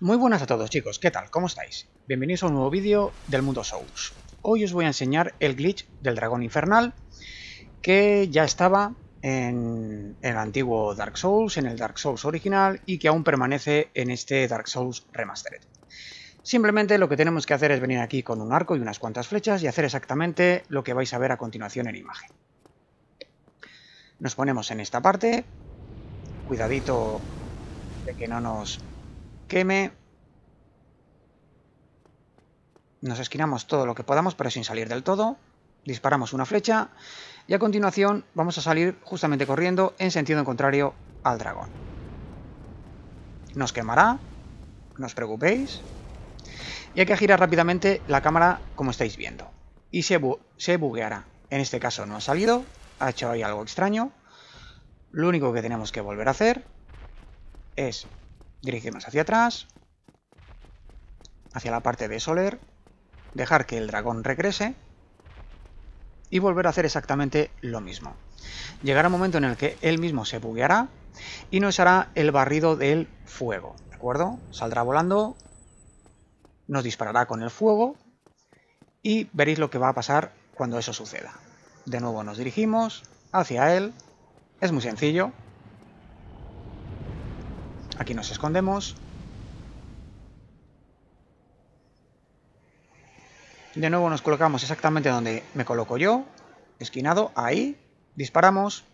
Muy buenas a todos chicos, ¿qué tal? ¿Cómo estáis? Bienvenidos a un nuevo vídeo del Mundo Souls. Hoy os voy a enseñar el glitch del dragón infernal que ya estaba en el antiguo Dark Souls, en el Dark Souls original y que aún permanece en este Dark Souls Remastered. Simplemente lo que tenemos que hacer es venir aquí con un arco y unas cuantas flechas y hacer exactamente lo que vais a ver a continuación en imagen. Nos ponemos en esta parte, cuidadito de que no nos queme. Nos esquinamos todo lo que podamos, pero sin salir del todo. Disparamos una flecha. Y a continuación vamos a salir justamente corriendo en sentido contrario al dragón. Nos quemará. No os preocupéis. Y hay que girar rápidamente la cámara como estáis viendo. Y se, se bugueará. En este caso no ha salido. Ha hecho ahí algo extraño. Lo único que tenemos que volver a hacer es Dirigimos hacia atrás, hacia la parte de Soler, dejar que el dragón regrese y volver a hacer exactamente lo mismo. Llegará un momento en el que él mismo se bugueará y nos hará el barrido del fuego, ¿de acuerdo? Saldrá volando, nos disparará con el fuego y veréis lo que va a pasar cuando eso suceda. De nuevo nos dirigimos hacia él, es muy sencillo, Aquí nos escondemos. De nuevo nos colocamos exactamente donde me coloco yo. Esquinado, ahí. Disparamos.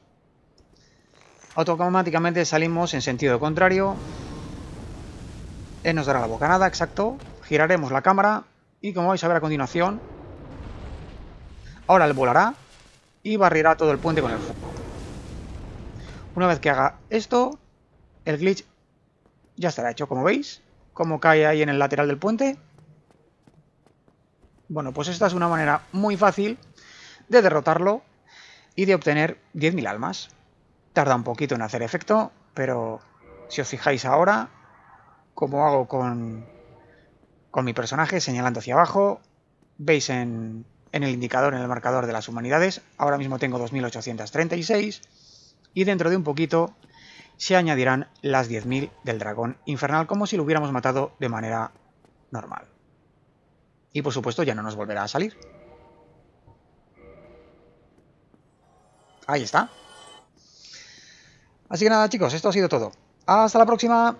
Automáticamente salimos en sentido contrario. Él nos dará la bocanada, exacto. Giraremos la cámara. Y como vais a ver a continuación... Ahora él volará. Y barrirá todo el puente con el fuego. Una vez que haga esto, el glitch ya estará hecho, como veis. Como cae ahí en el lateral del puente. Bueno, pues esta es una manera muy fácil de derrotarlo y de obtener 10.000 almas. Tarda un poquito en hacer efecto, pero si os fijáis ahora, como hago con, mi personaje señalando hacia abajo, veis en, en el indicador, en el marcador de las humanidades, ahora mismo tengo 2.836 y dentro de un poquito se añadirán las 10.000 del dragón infernal como si lo hubiéramos matado de manera normal. Y por supuesto ya no nos volverá a salir. Ahí está. Así que nada chicos, esto ha sido todo. Hasta la próxima.